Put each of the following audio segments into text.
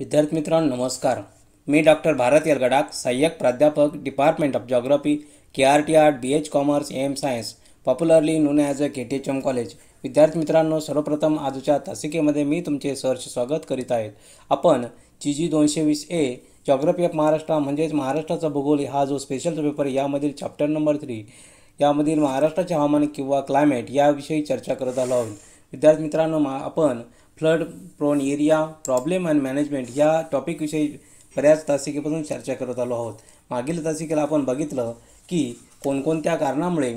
विद्यार्थी मित्रांनो नमस्कार मी डॉक्टर भारत यलगडाक सहाय्यक प्राध्यापक department of geography K R T R B H commerce M science popularly known as a K T H M college विद्यार्थी मित्रांनो सर्वप्रथम आजच्या तासिकेमध्ये मी तुमचे सहर्ष स्वागत करीत आहे आपण जी जी दोनशे वीस ए जॉग्रफी ऑफ महाराष्ट्र म्हणजेच महाराष्ट्राचा भूगोल हा जो स्पेशल पेपर यामधील चॅप्टर नंबर थ्री यामधील महाराष्ट्राचे हवामान किंवा क्लायमेट याविषयी चर्चा करत आलो आहोत विद्यार्थी मित्रांनो मा आपण flood prone area problem and management ह्या टॉपिकविषयी बऱ्याच तासिकेपासून चर्चा करत आलो आहोत मागील तासिकेला आपण बघितलं की कोणकोणत्या कारणामुळे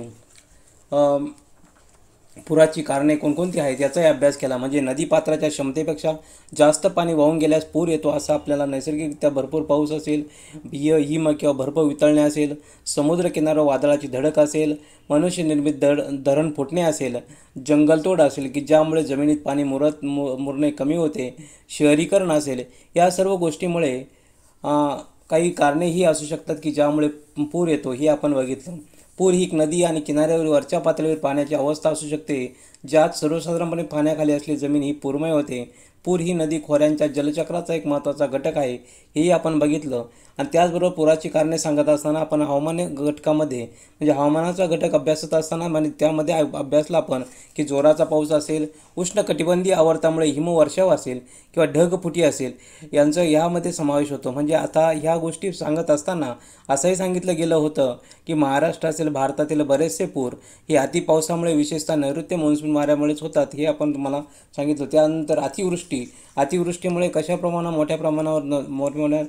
पुराची कारणे कोणकोणती आहेत याचाही अभ्यास केला म्हणजे नदीपात्राच्या क्षमतेपेक्षा जास्त पाणी वाहून गेल्यास पूर येतो असं आपल्याला नैसर्गिकरित्या भरपूर पाऊस असेल बिय हिम किंवा भरपूर वितळणे असेल समुद्रकिनारा वादळाची धडक असेल मनुष्यनिर्मित दड धरण फुटणे असेल जंगलतोड असेल की ज्यामुळे जमिनीत पाणी मुरत मु मुरणे कमी होते शहरीकरण असेल या सर्व गोष्टीमुळे काही कारणेही असू शकतात की ज्यामुळे पूर येतो हे आपण बघितलं पूर ही एक नदी आणि किनाऱ्यावरील वरच्या पातळीवर पाण्याची अवस्था असू शकते ज्यात सर्वसाधारणपणे पाण्याखाली असलेली जमीन ही पूरमय होते पूर ही नदी खोऱ्यांच्या जलचक्राचा एक महत्त्वाचा घटक आहे हेही आपण बघितलं आणि त्याचबरोबर पुराची कारणे सांगत असताना आपण हवामान घटकामध्ये म्हणजे हवामानाचा घटक अभ्यासत असताना म्हणजे त्यामध्ये अभ्यासला आपण की जोराचा पाऊस असेल उष्ण कटिबंधीय आवर्तामुळे हिमवर्षाव असेल किंवा ढगफुटी असेल यांचा ह्यामध्ये समावेश होतो म्हणजे आता ह्या गोष्टी सांगत असताना असंही सांगितलं गेलं होतं की महाराष्ट्र असेल भारतातील बरेचसे पूर हे अतिपावसामुळे विशेषतः नैऋत्य मान्सून माऱ्यामुळेच होतात हे आपण तुम्हाला सांगितलं त्यानंतर अतिवृष्टी अतिवृष्टीमुळे कशा प्रमाणात मोठ्या प्रमाणावर न मोठ्या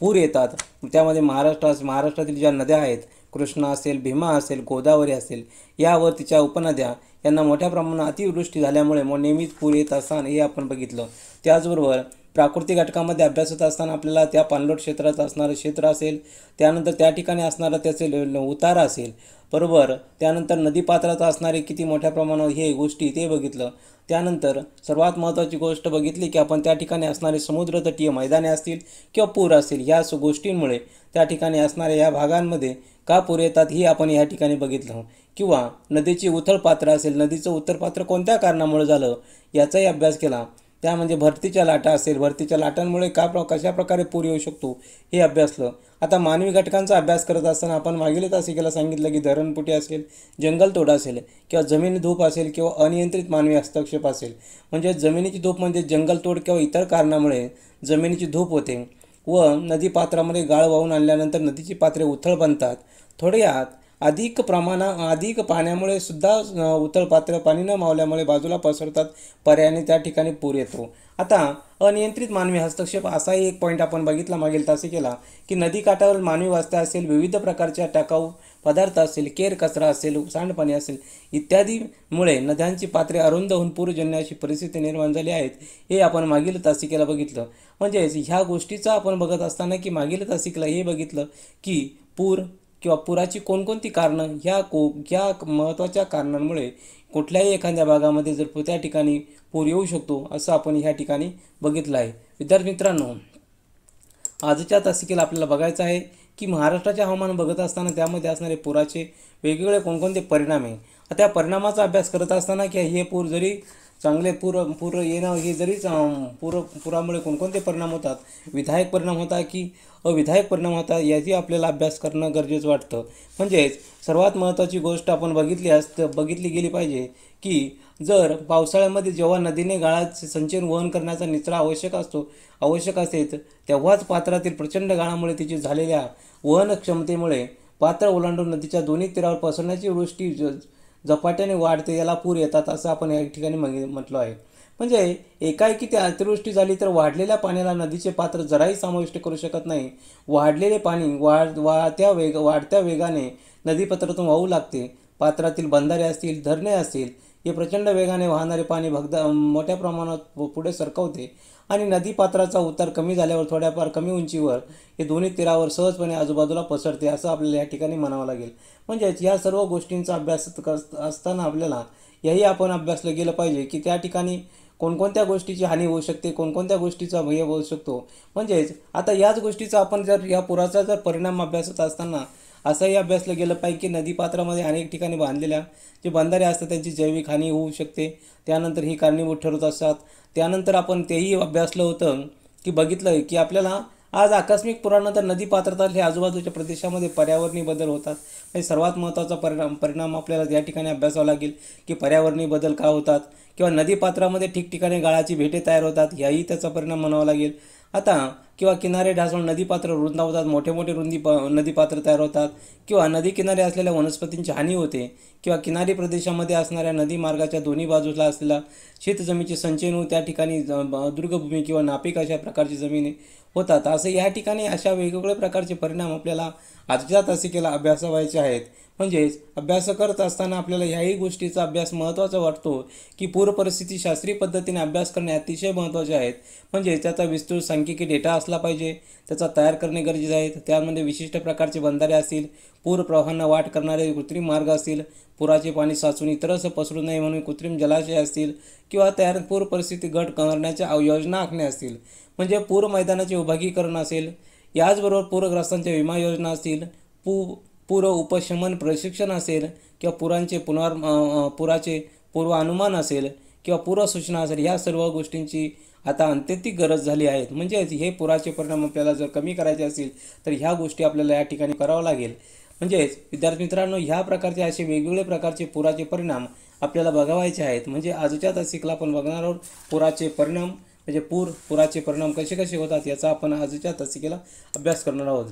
पूर येतात त्यामध्ये महाराष्ट्र महाराष्ट्रातील ज्या नद्या आहेत कृष्णा असेल भीमा असेल गोदावरी असेल यावर तिच्या उपनद्या यांना मोठ्या प्रमाणात अतिवृष्टी झाल्यामुळे मग नेहमीच पूर येत असताना हे आपण बघितलं त्याचबरोबर प्राकृतिक घटकामध्ये अभ्यास होत असताना आपल्याला त्या पाणलोट क्षेत्रात असणारं क्षेत्र असेल त्यानंतर त्या ठिकाणी असणारं त्याचे उतारा असेल बरोबर त्यानंतर नदीपात्रात असणारे किती मोठ्या प्रमाणावर हे गोष्टी ते बघितलं त्यानंतर सर्वात महत्त्वाची गोष्ट बघितली की आपण त्या ठिकाणी असणारे तटीय मैदाने असतील किंवा पूर असतील या गोष्टींमुळे त्या ठिकाणी असणाऱ्या या भागांमध्ये का पूर येतात ही आपण या ठिकाणी बघितलं हो. किंवा नदीची उथळ पात्र असेल नदीचं उत्तर पात्र कोणत्या कारणामुळे झालं याचाही अभ्यास केला त्या म्हणजे भरतीच्या लाटा असेल भरतीच्या लाटांमुळे का प्र कशा प्रकारे पूर येऊ शकतो हे अभ्यासलं आता मानवी घटकांचा अभ्यास करत असताना आपण मागील तासिकेला सांगितलं की धरणपुटी असेल जंगलतोड असेल किंवा जमिनी धूप असेल किंवा अनियंत्रित मानवी हस्तक्षेप असेल म्हणजे जमिनीची धूप म्हणजे जंगलतोड किंवा इतर कारणामुळे जमिनीची धूप होते व नदी पात्रामध्ये गाळ वाहून आणल्यानंतर नदीची पात्रे उथळ बनतात थोड्या अधिक प्रमाणा अधिक पाण्यामुळे सुद्धा उथळ पात्र पाणी न मावल्यामुळे बाजूला पसरतात पर्याने त्या ठिकाणी पूर येतो आता अनियंत्रित मानवी हस्तक्षेप असाही एक पॉईंट आपण बघितला मागील तासिकेला केला की नदी काठावर मानवी वस्त्या असेल विविध प्रकारच्या टाकाऊ पदार्थ असेल केर कचरा असेल सांडपाणी असेल इत्यादीमुळे नद्यांची पात्रे अरुंद होऊन पूरजन्य अशी परिस्थिती निर्माण झाली आहेत हे आपण मागील तासिकेला बघितलं म्हणजेच ह्या गोष्टीचा आपण बघत असताना की मागील तासिकेला हे बघितलं की पूर किंवा पुराची कोणकोणती कारणं ह्या को ह्या महत्त्वाच्या कारणांमुळे कुठल्याही एखाद्या भागामध्ये जर त्या ठिकाणी पूर येऊ शकतो असं आपण ह्या ठिकाणी बघितलं आहे विद्यार्थी मित्रांनो आजच्या तासिकेला आपल्याला बघायचं आहे की महाराष्ट्राचे हवामान बघत असताना त्यामध्ये असणारे पुराचे वेगवेगळे कोणकोणते परिणाम आहे त्या परिणामाचा अभ्यास करत असताना की हे पूर जरी चांगले पूर पूर येणं हे जरीच पूर पुरामुळे कोणकोणते परिणाम होतात विधायक परिणाम होता की अविधायक परिणाम होता याची आपल्याला अभ्यास करणं गरजेचं वाटतं म्हणजेच सर्वात महत्त्वाची गोष्ट आपण बघितली असत बघितली गेली पाहिजे की जर पावसाळ्यामध्ये जेव्हा नदीने गाळाचे संचयन वहन करण्याचा निचरा आवश्यक असतो आवश्यक असेल तेव्हाच पात्रातील प्रचंड गाळामुळे तिची झालेल्या वहन क्षमतेमुळे पात्र ओलांडून नदीच्या दोन्ही तीरावर पसरण्याची वृष्टी झपाट्याने वाढते याला पूर येतात असं आपण या ठिकाणी म्हटलं आहे म्हणजे एकाएकी ते अतिवृष्टी झाली तर वाढलेल्या पाण्याला नदीचे पात्र जराही समाविष्ट करू शकत नाही वाढलेले पाणी वाढ वाढत्या वेग वाढत्या वेगाने नदीपात्रातून वाहू लागते पात्रातील बंधारे असतील धरणे असतील हे प्रचंड वेगाने वाहणारे पाणी भगदा मोठ्या प्रमाणात पुढे सरकवते आणि नदीपात्राचा उतार कमी झाल्यावर थोड्याफार कमी उंचीवर हे दोन्ही तीरावर सहजपणे आजूबाजूला पसरते असं आपल्याला या ठिकाणी म्हणावं लागेल म्हणजेच या सर्व गोष्टींचा अभ्यास कर असताना आपल्याला याही आपण अभ्यासलं गेलं पाहिजे की त्या ठिकाणी कोणकोणत्या गोष्टीची हानी होऊ शकते कोणकोणत्या गोष्टीचा भय होऊ शकतो म्हणजेच आता याच गोष्टीचा आपण जर या पुराचा जर परिणाम अभ्यासत असताना असाही अभ्यासलं गेलं पाहिजे की नदीपात्रामध्ये अनेक ठिकाणी बांधलेल्या जे बंधारे असतात त्यांची जैविक हानी होऊ शकते त्यानंतर ही कारणीभूत ठरत असतात त्यानंतर आपण तेही अभ्यासलं होतं की बघितलं की आपल्याला आज आकस्मिक तर नदी हे आजूबाजूच्या प्रदेशामध्ये पर्यावरणीय बदल होतात म्हणजे सर्वात महत्त्वाचा परिणाम परिणाम आपल्याला या ठिकाणी अभ्यासावा लागेल की पर्यावरणीय बदल का होतात किंवा नदीपात्रामध्ये ठिकठिकाणी गाळाची भेटे तयार होतात ह्याही त्याचा परिणाम म्हणावा लागेल आता किंवा किनारे ढासळून नदीपात्र होतात मोठे मोठे रुंदी प नदीपात्र तयार होतात किंवा नदी किनारे असलेल्या वनस्पतींची हानी होते किंवा किनारी प्रदेशामध्ये असणाऱ्या नदी मार्गाच्या दोन्ही बाजूला असलेला शेतजमीचे संचयन त्या ठिकाणी दुर्गभूमी किंवा नापिक अशा प्रकारची जमिनी होतात असं या ठिकाणी अशा वेगवेगळ्या प्रकारचे परिणाम आपल्याला आजच्या तासिकेला व्हायचे आहेत म्हणजेच अभ्यास करत असताना आपल्याला ह्याही गोष्टीचा अभ्यास महत्त्वाचा वाटतो की पूरपरिस्थिती शास्त्रीय पद्धतीने अभ्यास करणे अतिशय महत्त्वाचे आहेत म्हणजे त्याचा विस्तृत सांख्यिकी डेटा असला पाहिजे त्याचा तयार करणे गरजेचे आहे त्यामध्ये विशिष्ट प्रकारचे बंधारे असतील पूर प्रवाहांना वाट करणारे कृत्रिम मार्ग असतील पुराचे पाणी साचून इतर असं पसरू नये म्हणून कृत्रिम जलाशय असतील किंवा तयार पूर परिस्थिती घट करण्याच्या योजना आखणे असतील म्हणजे पूर मैदानाचे विभागीकरण असेल याचबरोबर पूरग्रस्तांच्या विमा योजना असतील पू पूर उपशमन प्रशिक्षण असेल किंवा पुरांचे पुनर् पुराचे पूर्वानुमान असेल किंवा सूचना असेल या सर्व गोष्टींची आता अंत्यतिक गरज झाली आहे म्हणजेच हे पुराचे परिणाम आपल्याला जर कमी करायचे असतील तर ह्या गोष्टी आपल्याला या ठिकाणी करावं लागेल म्हणजेच विद्यार्थी मित्रांनो ह्या प्रकारचे असे वेगवेगळे प्रकारचे पुराचे परिणाम आपल्याला बघावायचे आहेत म्हणजे आजच्या तासिकला आपण बघणार आहोत पुराचे परिणाम म्हणजे पूर पुराचे परिणाम कसे कसे होतात याचा आपण आजच्या तसिकेला अभ्यास करणार आहोत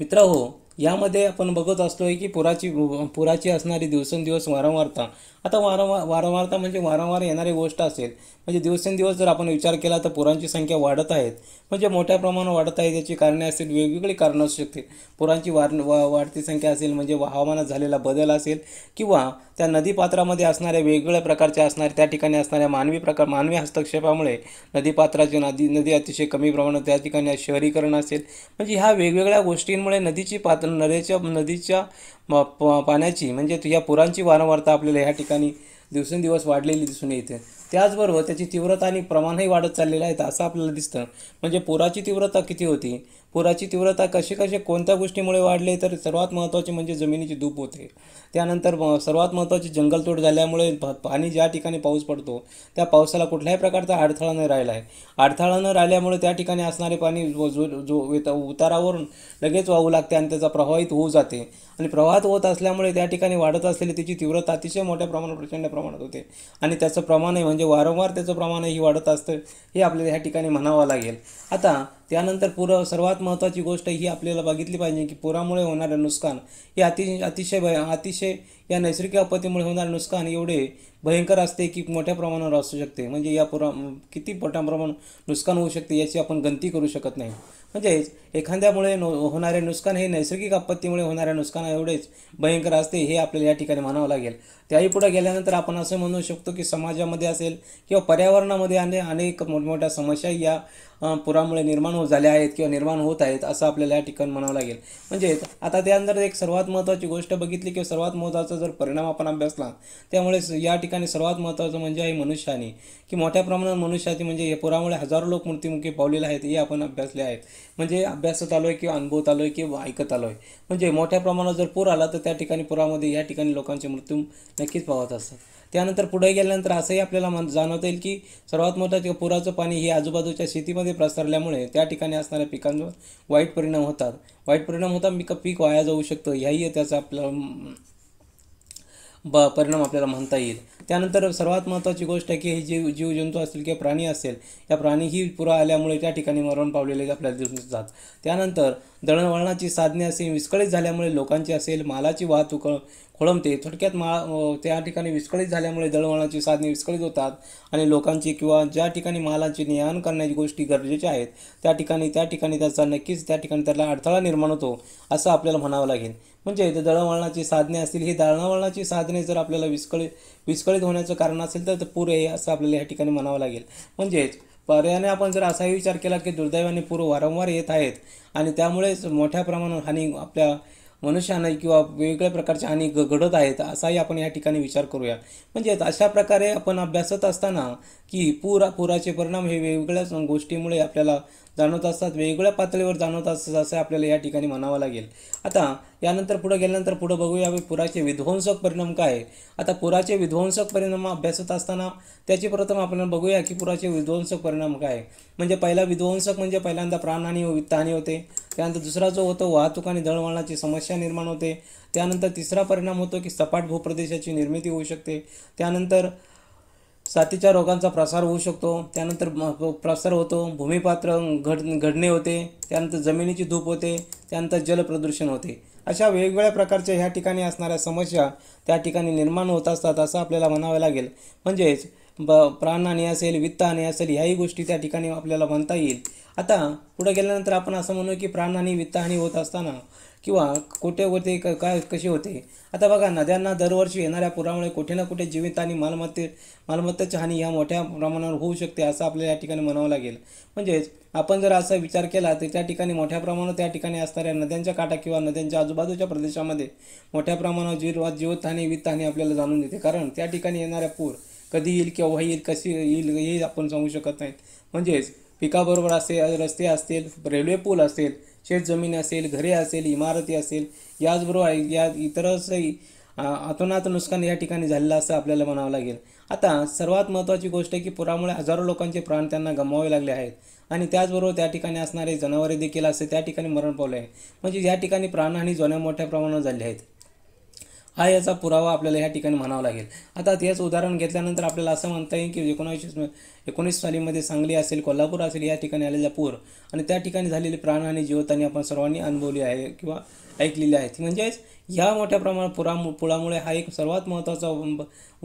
मित्रांहो यामध्ये आपण बघत असतोय की पुराची पुराची असणारी दिवसेंदिवस वारंवारता आता वारंवार वारंवारता म्हणजे वारंवार येणारी गोष्ट असेल म्हणजे दिवसेंदिवस जर आपण विचार केला तर पुरांची संख्या वाढत आहेत म्हणजे मोठ्या प्रमाणात वाढत आहे त्याची कारणे असतील वेगवेगळी कारणं असू शकतील पुरांची वार वा वाढती संख्या असेल म्हणजे हवामानात झालेला बदल असेल किंवा त्या नदीपात्रामध्ये असणाऱ्या वेगवेगळ्या प्रकारच्या असणाऱ्या त्या ठिकाणी असणाऱ्या मानवी प्रकार मानवी हस्तक्षेपामुळे नदीपात्राची नदी नदी अतिशय कमी प्रमाणात त्या ठिकाणी शहरीकरण असेल म्हणजे ह्या वेगवेगळ्या गोष्टींमुळे नदीची पात्र नदीच्या नदीच्या म प पाण्याची म्हणजे या पुरांची वारंवारता आपल्याला ह्या ठिकाणी दिवसेंदिवस वाढलेली दिसून येते त्याचबरोबर त्याची तीव्रता आणि प्रमाणही वाढत चाललेलं आहे असं आपल्याला दिसतं म्हणजे पुराची तीव्रता किती होती पुराची तीव्रता कशी कशी कोणत्या गोष्टीमुळे वाढली तर सर्वात महत्त्वाचे म्हणजे जमिनीची धूप होते त्यानंतर सर्वात महत्त्वाची जंगलतोड झाल्यामुळे पाणी ज्या ठिकाणी पाऊस पडतो त्या पावसाला कुठल्याही प्रकारचा अडथळा न राहिला आहे अडथळा न राहिल्यामुळे त्या ठिकाणी असणारे पाणी जो जो उतारावरून लगेच वाहू लागते आणि त्याचा प्रवाहित होऊ जाते आणि प्रवाहित होत असल्यामुळे त्या ठिकाणी वाढत असलेली त्याची तीव्रता अतिशय मोठ्या प्रमाणात प्रचंड प्रमाणात होते आणि त्याचं प्रमाणही म्हणजे वारंवार त्याचं प्रमाणही वाढत असतं हे आपल्याला ह्या ठिकाणी म्हणावं लागेल आता त्यानंतर पुर सर्वात महत्त्वाची गोष्ट ही आपल्याला बघितली पाहिजे की पुरामुळे होणारं नुकसान हे अतिशय अतिशय अतिशय अतिशय या नैसर्गिक आपत्तीमुळे होणारे नुकसान एवढे भयंकर असते की मोठ्या प्रमाणावर असू शकते म्हणजे या पुरा किती मोठ्या प्रमाणात नुकसान होऊ शकते याची आपण गणती करू शकत नाही म्हणजेच एखाद्यामुळे होणारे नुकसान हे नैसर्गिक आपत्तीमुळे होणाऱ्या नुकसाना एवढेच भयंकर असते हे आपल्याला या ठिकाणी म्हणावं लागेल त्याही पुढे गेल्यानंतर आपण असं म्हणू शकतो की समाजामध्ये असेल किंवा पर्यावरणामध्ये आणि अनेक मोठमोठ्या समस्या या पुरामुळे निर्माण होत झाल्या आहेत किंवा निर्माण होत आहेत असं आपल्याला या ठिकाणी म्हणावं लागेल म्हणजे आता त्यानंतर एक सर्वात महत्त्वाची गोष्ट बघितली किंवा सर्वात महत्त्वाचा जर परिणाम आपण अभ्यासला त्यामुळे या ठिकाणी सर्वात महत्त्वाचं म्हणजे आहे मनुष्याने की मोठ्या प्रमाणात मनुष्याची म्हणजे हे पुरामुळे हजारो लोक मृत्युमुखी पावलेले आहेत हे आपण अभ्यासले आहेत म्हणजे अभ्यासत आलो आहे किंवा अनुभवत आलो आहे किंवा ऐकत आलो आहे म्हणजे मोठ्या प्रमाणात जर पूर आला तर त्या ठिकाणी पुरामध्ये या ठिकाणी लोकांचे मृत्यू नक्कीच पाहत असतात त्यानंतर पुढे गेल्यानंतर असंही आपल्याला मन जाणवता येईल की सर्वात मोठं पुराचं पाणी हे आजूबाजूच्या शेतीमध्ये प्रसरल्यामुळे त्या ठिकाणी असणाऱ्या पिकांवर वाईट परिणाम होतात वाईट परिणाम होता पिक पीक वाया जाऊ शकतं ह्याही त्याचा आपल्याला ब परिणाम आपल्याला म्हणता येईल त्यानंतर सर्वात महत्त्वाची गोष्ट आहे की हे जीव जीवजंतू असतील किंवा प्राणी असेल या प्राणीही पुरा आल्यामुळे त्या ठिकाणी मरण पावलेले आपल्याला दिसून येतात त्यानंतर दळणवळणाची साधने असे विस्कळीत झाल्यामुळे लोकांची असेल मालाची वाहतूक खोळंबते थोडक्यात मा त्या ठिकाणी विस्कळीत झाल्यामुळे दळवळणाची साधने विस्कळीत होतात आणि लोकांची किंवा ज्या ठिकाणी मालाची ने करण्याची गोष्टी गरजेच्या आहेत त्या ठिकाणी त्या ठिकाणी त्याचा नक्कीच त्या ठिकाणी त्याला अडथळा निर्माण होतो असं आपल्याला म्हणावं लागेल म्हणजे इथं दळणवळणाची साधने असतील ही दळणवळणाची साधने जर आपल्याला विस्कळीत विस्कळीत होण्याचं कारण असेल तर पूर आहे असं आपल्याला या ठिकाणी म्हणावं लागेल म्हणजेच पर्यायाने आपण जर असाही विचार केला की दुर्दैवाने पूर वारंवार येत आहेत आणि त्यामुळेच मोठ्या प्रमाणात हानी आपल्या मनुष्याने किंवा वेगवेगळ्या प्रकारचे हानी घडत आहेत असाही आपण या ठिकाणी विचार करूया म्हणजे अशा प्रकारे आपण अभ्यासत असताना की पुरा पुराचे परिणाम हे वेगवेगळ्याच गोष्टीमुळे आपल्याला जाणवत असतात वेगवेगळ्या पातळीवर जाणवत असतात असं आपल्याला या ठिकाणी म्हणावं लागेल आता यानंतर पुढे गेल्यानंतर पुढे बघूया पुराचे विध्वंसक परिणाम काय आता पुराचे विध्वंसक परिणाम अभ्यासत असताना त्याचे प्रथम आपण बघूया की पुराचे विध्वंसक परिणाम काय म्हणजे पहिला विध्वंसक म्हणजे पहिल्यांदा प्राणहानी व वित्तहानी होते त्यानंतर दुसरा जो होतो वाहतूक आणि दळवळणाची समस्या निर्माण होते त्यानंतर तिसरा परिणाम होतो की सपाट भूप्रदेशाची निर्मिती होऊ शकते त्यानंतर साथीच्या रोगांचा प्रसार होऊ शकतो त्यानंतर हो, प्रसार होतो भूमिपात्र घड घडणे होते त्यानंतर जमिनीची धूप होते त्यानंतर जलप्रदूषण होते अशा वेगवेगळ्या प्रकारच्या ह्या ठिकाणी असणाऱ्या समस्या त्या ठिकाणी निर्माण होत असतात असं आपल्याला म्हणावं लागेल म्हणजेच ब प्राणहानी असेल वित्तहानी असेल ह्याही गोष्टी त्या ठिकाणी आपल्याला म्हणता येईल आता पुढे गेल्यानंतर आपण असं म्हणू की प्राणहानी वित्तहानी होत असताना किंवा कुठे क काय कशी होते आता बघा नद्यांना दरवर्षी येणाऱ्या पुरामुळे कुठे ना कुठे जीवित आणि मालमत्ते मालमत्तेची हानी ह्या मोठ्या प्रमाणावर होऊ शकते असं आपल्याला या ठिकाणी म्हणावं लागेल म्हणजेच आपण जर असा विचार केला तर त्या ठिकाणी मोठ्या प्रमाणावर त्या ठिकाणी असणाऱ्या नद्यांच्या काठा किंवा नद्यांच्या आजूबाजूच्या प्रदेशामध्ये मोठ्या प्रमाणावर जीव जीवतहानी वित्तहानी आपल्याला जाणून देते कारण त्या ठिकाणी येणाऱ्या पूर कधी येईल केव्हा येईल कशी येईल हे आपण सांगू शकत नाहीत म्हणजेच पिकाबरोबर असे रस्ते असतील रेल्वे पूल असेल शेतजमीन असेल घरे असेल इमारती असेल याचबरोबर या इतरही अतोनात नुकसान या ठिकाणी झालेलं असं आपल्याला म्हणावं लागेल आता सर्वात महत्त्वाची गोष्ट की पुरामुळे हजारो लोकांचे प्राण त्यांना गमवावे लागले आहेत आणि त्याचबरोबर त्या ठिकाणी असणारे जनावरे देखील असे त्या ठिकाणी मरण पावले आहे म्हणजे या ठिकाणी प्राणहानी जोण्या मोठ्या प्रमाणात झाले आहेत हा याचा पुरावा आपल्याला या ठिकाणी म्हणावा लागेल आता हेच उदाहरण घेतल्यानंतर आपल्याला असं म्हणता येईल की एकोणीसशे एकोणीस सालीमध्ये सांगली असेल कोल्हापूर असेल या ठिकाणी आलेला पूर आणि त्या ठिकाणी झालेली प्राण आणि जीवतानी आपण सर्वांनी अनुभवली आहे किंवा ऐकलेली आहेत म्हणजेच ह्या मोठ्या प्रमाणात पुरा पुरामुळे हा एक सर्वात महत्त्वाचा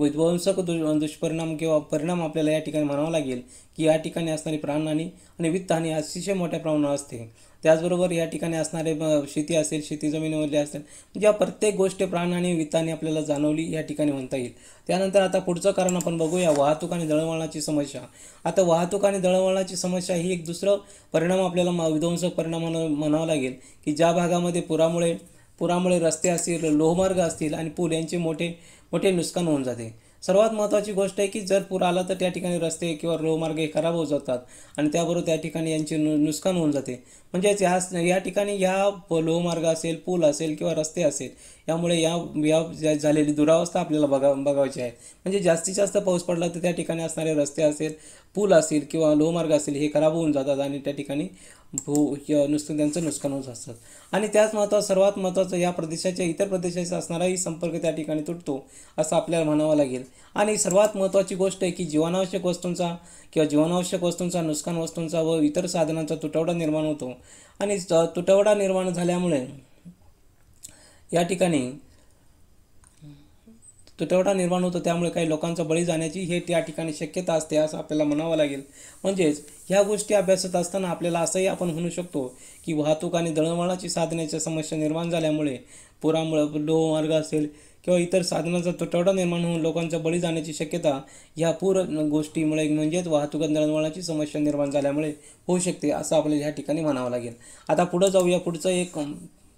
विध्वंसक दु दुष्परिणाम किंवा परिणाम आपल्याला या ठिकाणी म्हणावा लागेल की या ठिकाणी असणारी प्राणहानी आणि वित्तहानी अतिशय मोठ्या प्रमाणात असते त्याचबरोबर या ठिकाणी असणारे शेती असेल शेती जमिनीवरली असेल ज्या या प्रत्येक गोष्ट प्राण आणि वित्ताने आपल्याला जाणवली या ठिकाणी म्हणता येईल त्यानंतर आता पुढचं कारण आपण बघूया वाहतूक आणि दळणवळणाची समस्या आता वाहतूक आणि दळणवळणाची समस्या ही एक दुसरं परिणाम आपल्याला विध्वंसक परिणाम म्हणावा लागेल की ज्या भागामध्ये पुरामुळे पुरामुळे रस्ते असतील लोहमार्ग असतील आणि पूल यांचे मोठे मोठे नुकसान होऊन जाते सर्वात महत्त्वाची गोष्ट आहे की जर पूर आला तर त्या ठिकाणी रस्ते किंवा रोहमार्ग हे खराब होऊन जातात आणि त्याबरोबर त्या ठिकाणी यांचे नुकसान होऊन जाते म्हणजेच ह्या या ठिकाणी ह्या लोहमार्ग असेल पूल असेल किंवा रस्ते असेल यामुळे या या झालेली दुरावस्था आपल्याला बघा बघायची आहे म्हणजे जास्तीत जास्त पाऊस पडला तर त्या ठिकाणी असणारे रस्ते असेल पूल असेल किंवा लोहमार्ग असेल हे खराब होऊन जातात आणि त्या ठिकाणी भू नुसतं त्यांचं नुकसान होत असतात आणि त्याच महत्त्वाचं सर्वात महत्त्वाचं या प्रदेशाच्या इतर प्रदेशाचा असणाराही संपर्क त्या ठिकाणी तुटतो असं आपल्याला म्हणावं लागेल आणि सर्वात महत्त्वाची गोष्ट आहे की जीवनावश्यक वस्तूंचा किंवा जीवनावश्यक वस्तूंचा नुकसान वस्तूंचा व इतर साधनांचा तुटवडा निर्माण होतो आणि तुटवडा निर्माण झाल्यामुळे या ठिकाणी तुटवडा निर्माण होतो त्यामुळे काही लोकांचा बळी जाण्याची हे त्या ठिकाणी शक्यता असते असं आपल्याला म्हणावं लागेल म्हणजेच ह्या गोष्टी अभ्यासत असताना आपल्याला असंही आपण म्हणू शकतो की वाहतूक आणि दळणवळणाची साधनाच्या समस्या निर्माण झाल्यामुळे पुरामुळे लोहमार्ग असेल किंवा इतर साधनांचा तुटवडा निर्माण होऊन लोकांचा बळी जाण्याची शक्यता ह्या पूर गोष्टीमुळे म्हणजेच वाहतूक दळणवळणाची समस्या निर्माण झाल्यामुळे होऊ शकते असं आपल्याला ह्या ठिकाणी म्हणावं लागेल आता पुढं जाऊया पुढचं एक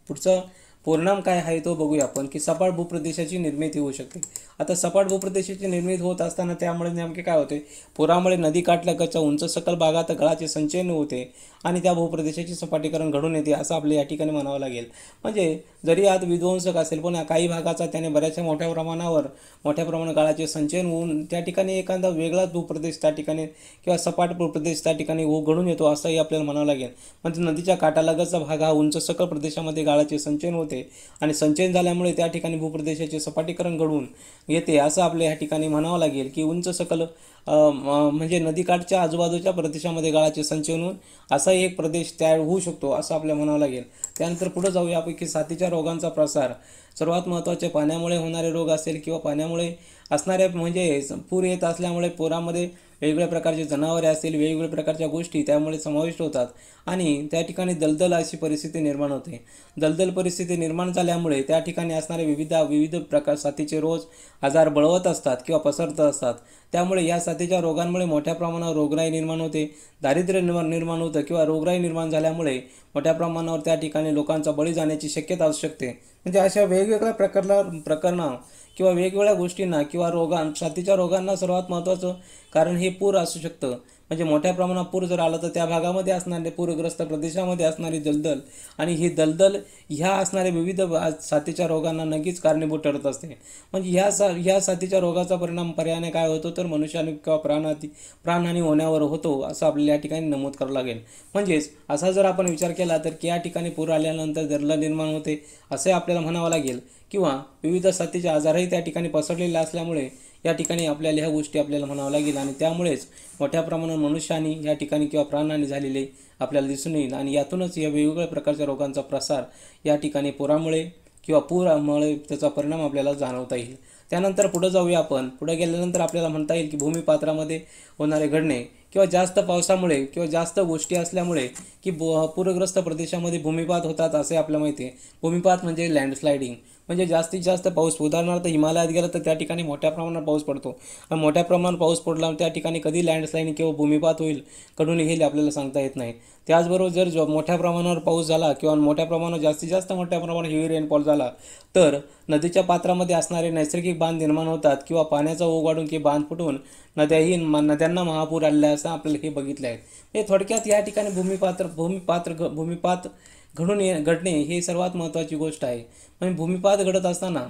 पुढचं परिणाम काय आहे तो बघूया आपण की सपाट भूप्रदेशाची निर्मिती होऊ शकते आता सपाट भूप्रदेशाची निर्मिती होत असताना त्यामुळे नेमके काय होते पुरामुळे नदी काटल्याकडच्या उंच सकल भागात गळाचे संचयन होते आणि त्या भूप्रदेशाचे सपाटीकरण घडून येते असं आपले या ठिकाणी म्हणावं लागेल म्हणजे जरी आज विध्वंसक असेल पण काही भागाचा त्याने बऱ्याचशा मोठ्या प्रमाणावर मोठ्या प्रमाणात गळाचे संचयन होऊन त्या ठिकाणी एखादा वेगळाच भूप्रदेश त्या ठिकाणी किंवा सपाट भूप्रदेश त्या ठिकाणी हो घडून येतो असंही आपल्याला म्हणावं लागेल म्हणजे नदीच्या काटालगतचा भाग हा उंच सकल प्रदेशामध्ये गाळाचे संचयन होते आणि संचयन झाल्यामुळे त्या ठिकाणी भूप्रदेशाचे सपाटीकरण घडवून येते असं आपल्या या ठिकाणी म्हणावं लागेल की उंच सकल म्हणजे नदीकाठच्या आजूबाजूच्या प्रदेशामध्ये गाळाचे संचयन होऊन असाही एक प्रदेश तयार होऊ शकतो असं आपल्याला म्हणावं लागेल त्यानंतर पुढे जाऊ यापैकी साथीच्या रोगांचा प्रसार सर्वात महत्त्वाचे पाण्यामुळे होणारे रोग असेल किंवा पाण्यामुळे असणारे म्हणजे पूर येत असल्यामुळे पुरामध्ये वेगवेगळ्या प्रकारचे जनावरे असतील वेगवेगळ्या प्रकारच्या गोष्टी त्यामुळे समाविष्ट होतात आणि त्या ठिकाणी दलदल अशी परिस्थिती निर्माण होते दलदल परिस्थिती निर्माण झाल्यामुळे त्या ठिकाणी असणारे विविध विविध प्रकार साथीचे रोज आजार बळवत असतात किंवा पसरत असतात त्यामुळे या साथीच्या रोगांमुळे मोठ्या प्रमाणावर रोगराई निर्माण होते दारिद्र्य निर्माण निर्माण होतं किंवा रोगराई निर्माण झाल्यामुळे मोठ्या प्रमाणावर त्या ठिकाणी लोकांचा बळी जाण्याची शक्यता असू शकते म्हणजे अशा वेगवेगळ्या प्रकारला प्रकरणं किंवा वेगवेगळ्या गोष्टींना किंवा रोगां छातीच्या रोगांना सर्वात महत्त्वाचं कारण हे पूर असू शकतं म्हणजे मोठ्या प्रमाणात पूर जर आला तर त्या भागामध्ये असणारे पूरग्रस्त प्रदेशामध्ये असणारी दलदल आणि ही दलदल ह्या असणाऱ्या विविध साथीच्या रोगांना नक्कीच कारणीभूत ठरत असते म्हणजे ह्या सा ह्या साथीच्या रोगाचा परिणाम पर्यायाने काय होतो तर मनुष्याने किंवा प्राणाती प्राणहानी होण्यावर होतो असं आपल्याला या ठिकाणी नमूद करावं लागेल म्हणजेच असा जर आपण विचार केला तर की या ठिकाणी पूर आल्यानंतर दलदल निर्माण होते असे आपल्याला म्हणावं लागेल किंवा विविध साथीचे आजारही त्या ठिकाणी पसरलेले असल्यामुळे या ठिकाणी आपल्याला ह्या गोष्टी आपल्याला म्हणावं लागेल आणि त्यामुळेच मोठ्या प्रमाणात मनुष्याने या ठिकाणी किंवा प्राणाने झालेले आपल्याला दिसून येईल आणि यातूनच या वेगवेगळ्या प्रकारच्या रोगांचा प्रसार या ठिकाणी पुरामुळे किंवा पुरामुळे त्याचा परिणाम आपल्याला जाणवता येईल त्यानंतर पुढं जाऊया आपण पुढे गेल्यानंतर आपल्याला म्हणता येईल की भूमिपात्रामध्ये होणारे घडणे किंवा जास्त पावसामुळे किंवा जास्त गोष्टी असल्यामुळे की पूरग्रस्त प्रदेशामध्ये भूमिपात होतात असे आपल्याला माहिती आहे भूमिपात म्हणजे लँडस्लायडिंग म्हणजे जास्तीत जास्त पाऊस उदाहरणार्थ हिमालयात गेलं तर त्या ठिकाणी मोठ्या प्रमाणात पाऊस पडतो आणि मोठ्या प्रमाणात पाऊस पडला त्या ठिकाणी कधी लँडस्लाईन किंवा भूमिपात होईल कडून घेईल आपल्याला सांगता येत नाही त्याचबरोबर जर जो मोठ्या प्रमाणावर पाऊस झाला किंवा मोठ्या प्रमाणावर जास्तीत जास्त मोठ्या प्रमाणात हिवी रेनफॉल झाला तर नदीच्या पात्रामध्ये असणारे नैसर्गिक बांध निर्माण होतात किंवा पाण्याचा ओघ वाढून की बांध फुटून नद्याही नद्यांना महापूर आणल्या असं आपल्याला हे बघितलं आहे हे म्हणजे थोडक्यात या ठिकाणी भूमिपात्र भूमिपात्र भूमिपात घडून ये घडणे हे सर्वात महत्त्वाची गोष्ट आहे म्हणजे भूमिपात घडत असताना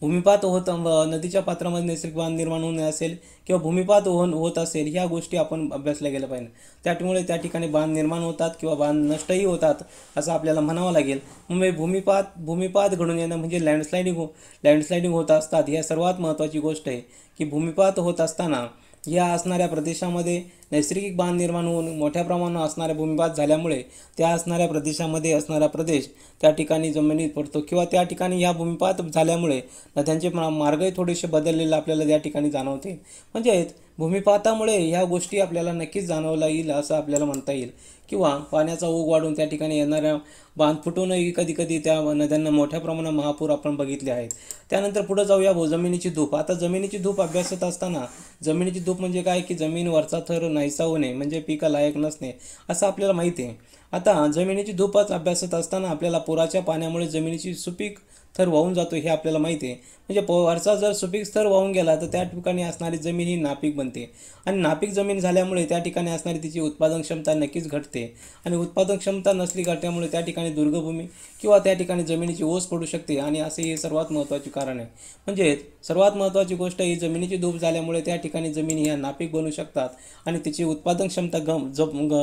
भूमिपात होत नदीच्या पात्रामध्ये नैसर्गिक बांध निर्माण होणे असेल किंवा भूमिपात होऊन होत असेल ह्या गोष्टी आपण अभ्यासल्या गेल्या पाहिजे त्यामुळे त्या ठिकाणी बांध निर्माण होतात किंवा बांध नष्टही होतात असं आपल्याला म्हणावं लागेल मुंबई म्हणजे भूमिपात भूमिपात घडून येणं म्हणजे लँडस्लायडिंग हो लँडस्लायडिंग होत असतात ह्या सर्वात महत्त्वाची गोष्ट आहे की भूमिपात होत असताना या असणाऱ्या प्रदेशामध्ये नैसर्गिक बांध निर्माण होऊन मोठ्या प्रमाणात असणाऱ्या भूमिपात झाल्यामुळे त्या असणाऱ्या प्रदेशामध्ये असणारा प्रदेश त्या ठिकाणी जमिनीत पडतो किंवा त्या ठिकाणी या भूमिपात झाल्यामुळे नद्यांचे मार्गही थोडेसे बदललेले आपल्याला त्या ठिकाणी जाणवते म्हणजेच भूमिपातामुळे ह्या गोष्टी आपल्याला नक्कीच जाणवला येईल असं आपल्याला म्हणता येईल किंवा पाण्याचा ओघ वाढून त्या ठिकाणी येणाऱ्या बांध फुटूनही कधी कधी त्या नद्यांना मोठ्या प्रमाणात महापूर आपण बघितले आहेत त्यानंतर पुढे जाऊया जमिनीची धूप आता जमिनीची धूप अभ्यासत असताना जमिनीची धूप म्हणजे काय की जमीन वरचा थर नाहीसा होणे म्हणजे पिका लायक नसणे असं आपल्याला माहिती आहे आता जमिनीची धूपच अभ्यासत असताना आपल्याला पुराच्या पाण्यामुळे जमिनीची सुपीक थर वाहून जातो हे आपल्याला माहिती आहे म्हणजे वरचा जर सुपीक स्थर वाहून गेला तर त्या ठिकाणी असणारी जमीन ही नापीक बनते आणि नापीक जमीन झाल्यामुळे त्या ठिकाणी असणारी तिची उत्पादन क्षमता नक्कीच घटते आणि उत्पादन क्षमता नसली घटल्यामुळे त्या ठिकाणी दुर्गभूमी किंवा त्या ठिकाणी जमिनीची ओस पडू शकते आणि असे हे सर्वात महत्त्वाचे कारण आहे म्हणजेच सर्वात महत्त्वाची गोष्ट ही जमिनीची धूप झाल्यामुळे त्या ठिकाणी जमीन ह्या नापीक बनू शकतात आणि तिची उत्पादन क्षमता गम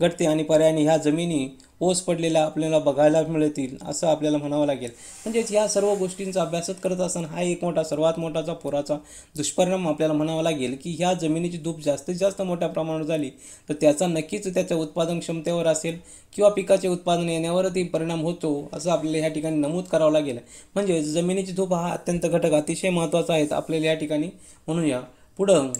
घटते आणि पर्यायाने ह्या जमिनी ओस पडलेल्या आपल्याला बघायला मिळतील असं आपल्याला म्हणावं लागेल म्हणजेच ह्या सर्व गोष्टींचा अभ्यासच करत असताना हा एक मोठा सर्वात मोठाचा पुराचा दुष्परिणाम आपल्याला म्हणावा लागेल की ह्या जमिनीची धूप जास्तीत जास्त मोठ्या प्रमाणावर झाली तर त्याचा नक्कीच त्याच्या उत्पादन क्षमतेवर असेल किंवा पिकाचे उत्पादन येण्यावरती परिणाम होतो असं आपल्याला या ठिकाणी नमूद करावं लागेल म्हणजे जमिनीची धूप हा अत्यंत घटक अतिशय महत्त्वाचा आहे आपल्याला या ठिकाणी म्हणूया पुढं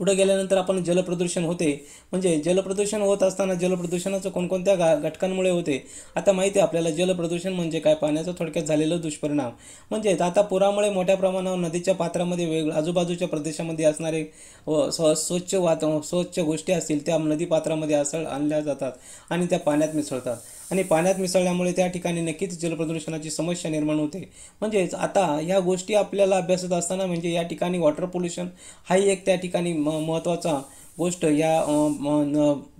पुढे गेल्यानंतर आपण जलप्रदूषण होते म्हणजे जलप्रदूषण होत असताना जलप्रदूषणाचं कोणकोणत्या गा घटकांमुळे होते आता माहिती आहे आपल्याला जलप्रदूषण म्हणजे काय पाण्याचा थोडक्यात झालेलं दुष्परिणाम म्हणजे आता पुरामुळे मोठ्या प्रमाणावर नदीच्या पात्रामध्ये वेग आजूबाजूच्या प्रदेशामध्ये असणारे व स्वच्छ वात स्वच्छ गोष्टी असतील त्या नदी पात्रामध्ये असळ आणल्या जातात आणि त्या पाण्यात मिसळतात आणि पाण्यात मिसळल्यामुळे त्या ठिकाणी नक्कीच जलप्रदूषणाची समस्या निर्माण होते म्हणजेच आता ह्या गोष्टी आपल्याला अभ्यासत असताना म्हणजे या ठिकाणी वॉटर पोल्युशन हाही एक त्या ठिकाणी म महत्त्वाचा गोष्ट या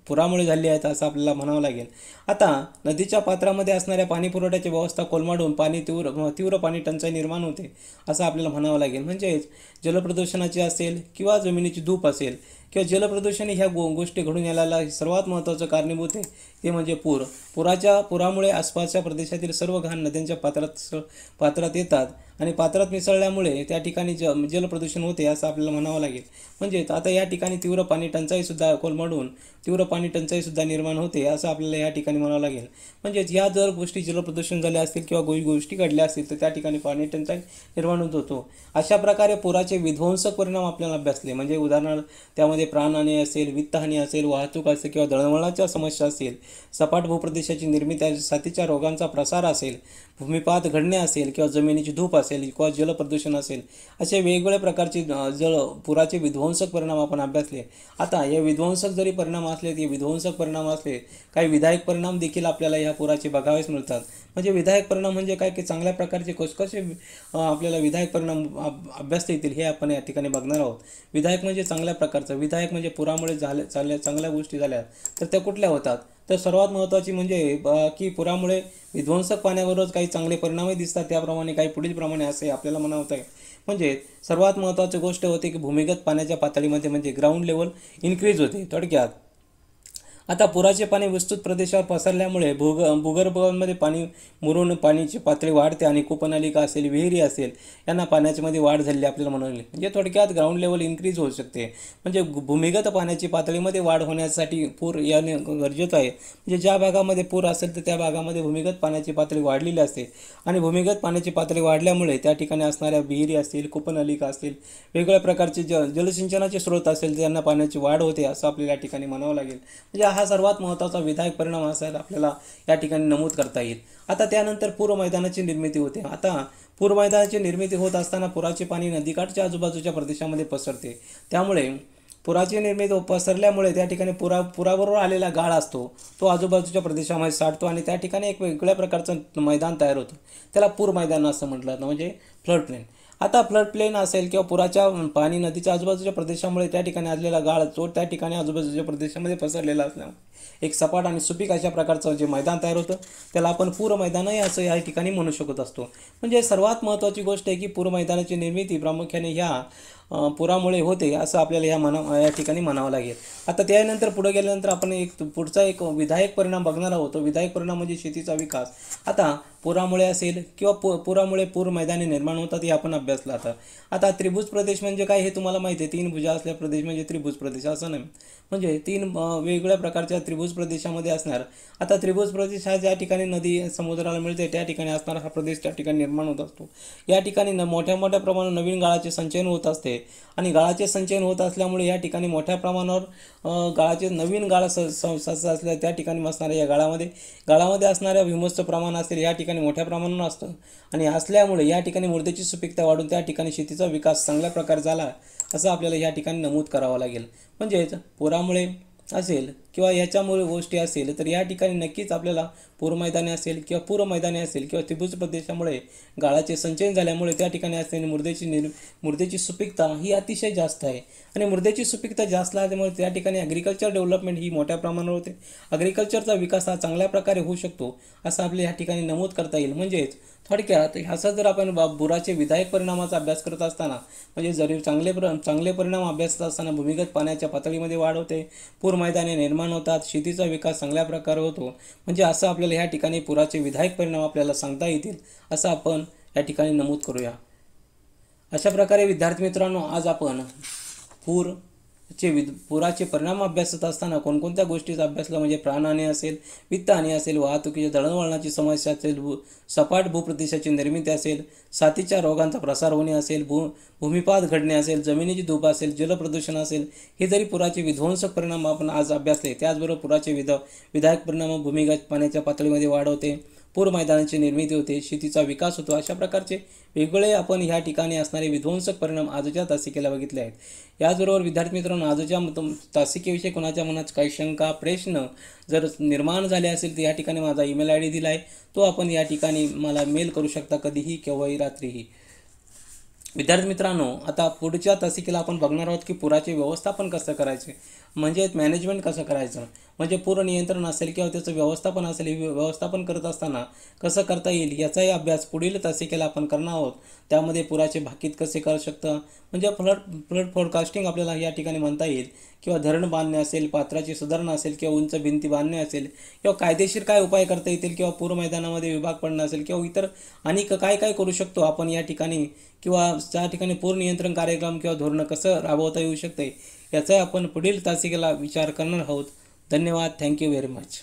पुरामुळे झाली आहेत असं आपल्याला म्हणावं लागेल आता नदीच्या पात्रामध्ये असणाऱ्या पाणी पुरवठ्याची व्यवस्था कोलमाडून पाणी तीव्र तीव्र पाणी टंचाई निर्माण होते असं आपल्याला म्हणावं लागेल म्हणजेच जलप्रदूषणाची असेल किंवा जमिनीची धूप असेल किंवा जलप्रदूषण ह्या गो गोष्टी घडून यायला सर्वात महत्त्वाचं कारणीभूत आहे ते म्हणजे पूर पुराच्या पुरामुळे आसपासच्या प्रदेशातील सर्व घाण नद्यांच्या पात्रात पात्रात येतात आणि पात्रात मिसळल्यामुळे त्या ठिकाणी ज जलप्रदूषण होते असं आपल्याला म्हणावं लागेल म्हणजे आता या ठिकाणी तीव्र पाणी टंचाईसुद्धा कोलमडून तीव्र पाणी टंचाईसुद्धा निर्माण होते असं आपल्याला या ठिकाणी म्हणावं लागेल म्हणजेच या जर गोष्टी जलप्रदूषण झाल्या असतील किंवा गोष्टी गोष्टी घडल्या असतील तर त्या ठिकाणी पाणी टंचाई निर्माण होत होतो अशा प्रकारे पुराचे विध्वंसक परिणाम आपल्याला अभ्यासले म्हणजे उदाहरणार्थ त्यामध्ये प्राणहानी असेल वित्तहानी असेल वाहतूक असेल किंवा दळणवळणाच्या समस्या असेल सपाट भूप्रदेशाची निर्मिती साथीच्या रोगांचा प्रसार असेल भूमिपात घडणे असेल किंवा जमिनीची धूप असेल किंवा जलप्रदूषण असेल असे वेगवेगळ्या प्रकारचे जळ पुराचे विध्वंसक परिणाम आपण अभ्यासले आता या विध्वंसक जरी परिणाम असले ते विध्वंसक परिणाम असले काही विधायक परिणाम देखील आपल्याला या पुराचे बघावेच मिळतात म्हणजे विधायक परिणाम म्हणजे काय की चांगल्या प्रकारचे कसे आपल्याला विधायक परिणाम अभ्यासता येतील हे आपण या ठिकाणी बघणार आहोत विधायक म्हणजे चांगल्या प्रकारचं विधायक म्हणजे पुरामुळे झाले चालल्या चांगल्या गोष्टी झाल्या तर त्या कुठल्या होतात तर सर्वात महत्त्वाची म्हणजे की पुरामुळे विध्वंसक पाण्यावरच काही चांगले परिणामही दिसतात त्याप्रमाणे काही पुढीलप्रमाणे असे आपल्याला म्हणावत आहे म्हणजे सर्वात महत्त्वाची गोष्ट होते की भूमिगत पाण्याच्या पातळीमध्ये म्हणजे ग्राउंड लेवल इन्क्रीज होते थोडक्यात आता पुराचे पाणी विस्तृत प्रदेशावर पसरल्यामुळे भूग भूगर्भामध्ये पाणी मुरून पाण्याची पातळी वाढते आणि कुपनालिका असेल विहिरी असेल यांना पाण्याच्यामध्ये वाढ झाली आपल्याला म्हणून म्हणजे थोडक्यात ग्राउंड लेवल इन्क्रीज होऊ शकते म्हणजे भूमिगत पाण्याची पातळीमध्ये वाढ होण्यासाठी पूर याने गरजेचं आहे म्हणजे ज्या भागामध्ये पूर असेल तर त्या भागामध्ये भूमिगत पाण्याची पातळी वाढलेली असते आणि भूमिगत पाण्याची पातळी वाढल्यामुळे त्या ठिकाणी असणाऱ्या विहिरी असतील अलिका असतील वेगवेगळ्या प्रकारचे ज जलसिंचनाचे स्रोत असेल त्यांना पाण्याची वाढ होते असं आपल्याला या ठिकाणी म्हणावं लागेल म्हणजे हा हा सर्वात महत्त्वाचा विधायक परिणाम असायला आपल्याला या ठिकाणी नमूद करता येईल आता त्यानंतर पूर मैदानाची निर्मिती होते आता पूर मैदानाची निर्मिती होत असताना पुराचे पाणी नदीकाठच्या आजूबाजूच्या प्रदेशामध्ये पसरते त्यामुळे पुराची निर्मिती पसरल्यामुळे त्या ठिकाणी पुरा पुराबरोबर आलेला गाळ असतो तो आजूबाजूच्या प्रदेशामध्ये साठतो आणि त्या ठिकाणी एक वेगळ्या प्रकारचं मैदान तयार होतं त्याला पूर मैदान असं म्हटलं जातं म्हणजे फ्लड प्लेन आता फ्लड प्लेन असेल किंवा पुराच्या पाणी नदीच्या आजूबाजूच्या प्रदेशामुळे त्या ठिकाणी आलेला गाळ तो त्या ठिकाणी आजूबाजूच्या प्रदेशामध्ये पसरलेला असल्यामुळे एक सपाट आणि सुपीक अशा प्रकारचं जे मैदान तयार होतं त्याला आपण पूर मैदानही असं या ठिकाणी म्हणू शकत असतो म्हणजे सर्वात महत्त्वाची गोष्ट आहे की पूर मैदानाची निर्मिती प्रामुख्याने ह्या पुरामुळे होते असं आपल्याला या म्हणा या ठिकाणी म्हणावं लागेल आता त्यानंतर पुढे गेल्यानंतर आपण एक पुढचा एक विधायक परिणाम बघणार आहोत विधायक परिणाम म्हणजे शेतीचा विकास आता पुरामुळे असेल किंवा पु पुरामुळे पूर मैदाने निर्माण होतात हे आपण अभ्यासला आता आता त्रिभुज प्रदेश म्हणजे काय हे तुम्हाला माहिती आहे तीन भुजा असल्या प्रदेश म्हणजे त्रिभुज प्रदेश असं नाही म्हणजे तीन वेगवेगळ्या प्रकारच्या त्रिभुज प्रदेशामध्ये असणार आता त्रिभुज प्रदेश हा ज्या ठिकाणी नदी समुद्राला मिळते त्या ठिकाणी असणारा हा प्रदेश त्या ठिकाणी निर्माण होत असतो या ठिकाणी न मोठ्या मोठ्या प्रमाणात नवीन गाळाचे संचयन होत असते आणि गाळाचे संचयन होत असल्यामुळे या ठिकाणी मोठ्या प्रमाणावर गाळाचे नवीन गाळ स असल्या त्या ठिकाणी असणाऱ्या या गाळामध्ये गाळामध्ये असणाऱ्या विमस्त प्रमाण असेल या ठिकाणी मोठ्या प्रमाणावर असतं आणि असल्यामुळे या ठिकाणी मृदेची सुपीकता वाढून त्या ठिकाणी शेतीचा विकास चांगल्या प्रकारे झाला असं आपल्याला या ठिकाणी नमूद करावं लागेल म्हणजेच पुरामुळे असेल किंवा याच्यामुळे गोष्टी असेल तर या ठिकाणी नक्कीच आपल्याला पूरमैदाने असेल किंवा पूरमैदाने असेल किंवा त्रिभुज प्रदेशामुळे गाळाचे संचयन झाल्यामुळे त्या ठिकाणी असलेली मृदेची निर् मृदेची सुपीकता ही अतिशय जास्त आहे आणि मृदेची सुपीकता जास्त असल्यामुळे त्या ठिकाणी ॲग्रिकल्चर डेव्हलपमेंट ही मोठ्या प्रमाणावर होते ॲग्रिकल्चरचा विकास हा चांगल्या प्रकारे होऊ शकतो असं आपल्या या ठिकाणी नमूद करता येईल म्हणजेच थोडक्यात ह्याचा जर आपण बा बुराचे विधायक परिणामाचा अभ्यास करत असताना म्हणजे जरी चांगले प्र चांगले परिणाम अभ्यास करत असताना भूमिगत पाण्याच्या पातळीमध्ये वाढ होते पूर मैदाने निर्माण होतात शेतीचा विकास चांगल्या प्रकारे होतो म्हणजे असं आपल्याला ह्या ठिकाणी पुराचे विधायक परिणाम आपल्याला सांगता येतील असं आपण या ठिकाणी नमूद करूया अशा प्रकारे विद्यार्थी मित्रांनो आज आपण पूर चे विद पुराचे परिणाम अभ्यासत असताना कोणकोणत्या गोष्टीचा अभ्यासला म्हणजे प्राणहानी असेल वित्तहानी असेल वाहतुकीच्या दळणवळणाची समस्या असेल भू सपाट भूप्रदेशाची निर्मिती असेल साथीच्या रोगांचा प्रसार होणे असेल भू भूमिपात घडणे असेल जमिनीची धूप असेल जलप्रदूषण असेल हे जरी पुराचे विध्वंसक परिणाम आपण आज अभ्यासले त्याचबरोबर पुराचे विध विधायक परिणाम भूमिगत पाण्याच्या पातळीमध्ये वाढ होते पूर मैदानाची निर्मिती होते शेतीचा विकास होतो अशा प्रकारचे वेगवेगळे आपण ह्या ठिकाणी असणारे विध्वंसक परिणाम आजच्या तासिकेला बघितले आहेत याचबरोबर विद्यार्थी मित्रांनो आजच्या तासिकेविषयी कोणाच्या मनात काही शंका प्रश्न जर निर्माण झाले असेल तर या ठिकाणी माझा ईमेल आय डी दिला आहे तो आपण या ठिकाणी मला मेल करू शकता कधीही केव्हाही रात्रीही विद्यार्थी मित्रांनो आता पुढच्या तासिकेला आपण बघणार आहोत की पुराचे व्यवस्थापन कसं करायचे म्हणजे मॅनेजमेंट कसं करायचं म्हणजे पूर्ण नियंत्रण असेल किंवा त्याचं व्यवस्थापन असेल व्यवस्थापन करत असताना कसं करता येईल याचाही अभ्यास पुढील तासिकेला आपण करणार आहोत त्यामध्ये पुराचे भाकीत कसे करू शकतं म्हणजे फ्लड फ्लड फोरकास्टिंग आपल्याला या ठिकाणी म्हणता येईल किंवा धरण बांधणे असेल पात्राची सुधारणा असेल किंवा उंच भिंती बांधणे असेल किंवा कायदेशीर काय उपाय करता येतील किंवा पूर मैदानामध्ये विभाग पडणं असेल किंवा इतर अनेक काय काय करू शकतो आपण या ठिकाणी किंवा त्या ठिकाणी पूर नियंत्रण कार्यक्रम किंवा धोरणं कसं राबवता येऊ शकते याचा आपण पुढील तासिकेला विचार करणार आहोत धन्यवाद थँक्यू व्हेरी मच